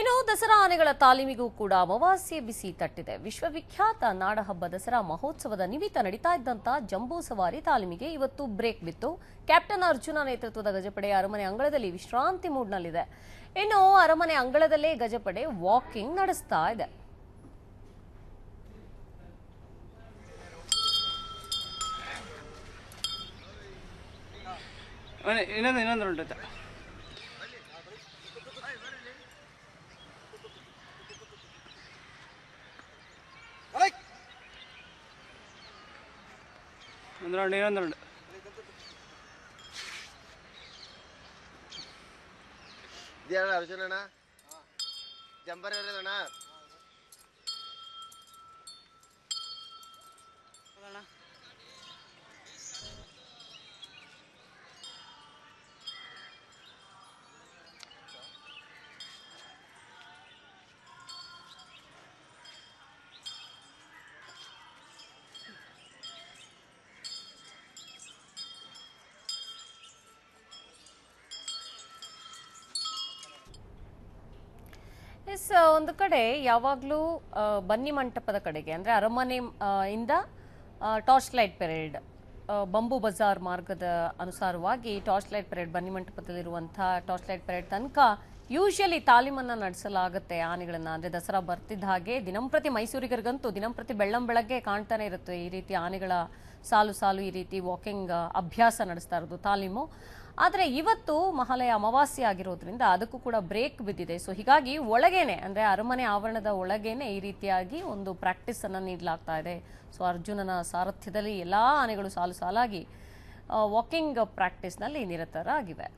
ಇನ್ನು ದಸರಾ ಆನೆಗಳ ತಾಲೀಮಿಗೂ ಕೂಡ ಅಮಾವಾಸ್ಯೆ ಬಿಸಿ ತಟ್ಟಿದೆ ವಿಶ್ವವಿಖ್ಯಾತ ನಾಡಹಬ್ಬ ದಸರಾ ಮಹೋತ್ಸವದ ನಿಮಿತ್ತ ನಡೀತಾ ಇದ್ದಂತಹ ಜಂಬೂ ಸವಾರಿ ತಾಲೀಮಿಗೆ ಇವತ್ತು ಬ್ರೇಕ್ ಬಿತ್ತು ಕ್ಯಾಪ್ಟನ್ ಅರ್ಜುನ ನೇತೃತ್ವದ ಗಜಪಡೆ ಅರಮನೆ ಅಂಗಳದಲ್ಲಿ ವಿಶ್ರಾಂತಿ ಮೂಡ್ನಲ್ಲಿದೆ ಇನ್ನು ಅರಮನೆ ಅಂಗಳದಲ್ಲೇ ಗಜಪಡೆ ವಾಕಿಂಗ್ ನಡೆಸ್ತಾ ಇದೆ ಇನ್ನೊಂದು ಇನ್ನೊಂದು ಒಂದು ರೌಂಡ್ ಇನ್ನೊಂದು ರೌಂಡ್ ಅಣ್ಣ ಜಂಬರ್ ಅಣ್ಣ ಮಿಸ್ uh, ಒಂದು ಕಡೆ ಯಾವಾಗಲೂ ಬನ್ನಿ ಮಂಟಪದ ಕಡೆಗೆ ಅಂದರೆ ಅರಮನೆ ಇಂದ torch light parade Bamboo Bazaar ಮಾರ್ಗದ ಅನುಸಾರವಾಗಿ ಟಾರ್ಚ್ ಲೈಟ್ ಪೆರೇಡ್ ಬನ್ನಿ ಮಂಟಪದಲ್ಲಿರುವಂಥ ಟಾರ್ಚ್ ಲೈಟ್ ಪೆರೇಡ್ ತನಕ ಯೂಶಲಿ ತಾಲೀಮನ್ನು ನಡೆಸಲಾಗುತ್ತೆ ಆನೆಗಳನ್ನು ಅಂದರೆ ದಸರಾ ಬರ್ತಿದ್ದ ಹಾಗೆ ದಿನಂಪ್ರತಿ ಮೈಸೂರಿಗರಿಗಂತೂ ದಿನಂಪ್ರತಿ ಬೆಳ್ಳಂ ಬೆಳಗ್ಗೆ ಕಾಣ್ತಾನೆ ಇರುತ್ತೆ ಈ ರೀತಿ ಆನೆಗಳ ಸಾಲು ಸಾಲು ಈ ರೀತಿ ವಾಕಿಂಗ್ ಅಭ್ಯಾಸ ನಡೆಸ್ತಾ ಇರೋದು ತಾಲೀಮು ಆದರೆ ಇವತ್ತು ಮಹಾಲಯ ಅಮಾವಾಸ್ಯೆ ಆಗಿರೋದ್ರಿಂದ ಅದಕ್ಕೂ ಕೂಡ ಬ್ರೇಕ್ ಬಿದ್ದಿದೆ ಸೊ ಹೀಗಾಗಿ ಒಳಗೇನೆ ಅಂದರೆ ಅರಮನೆ ಆವರಣದ ಒಳಗೇನೆ ಈ ರೀತಿಯಾಗಿ ಒಂದು ಪ್ರಾಕ್ಟೀಸನ್ನು ನೀಡಲಾಗ್ತಾ ಇದೆ ಸೊ ಅರ್ಜುನನ ಸಾರಥ್ಯದಲ್ಲಿ ಎಲ್ಲ ಆನೆಗಳು ಸಾಲು ಸಾಲಾಗಿ ವಾಕಿಂಗ್ ಪ್ರಾಕ್ಟೀಸ್ನಲ್ಲಿ ನಿರತರಾಗಿವೆ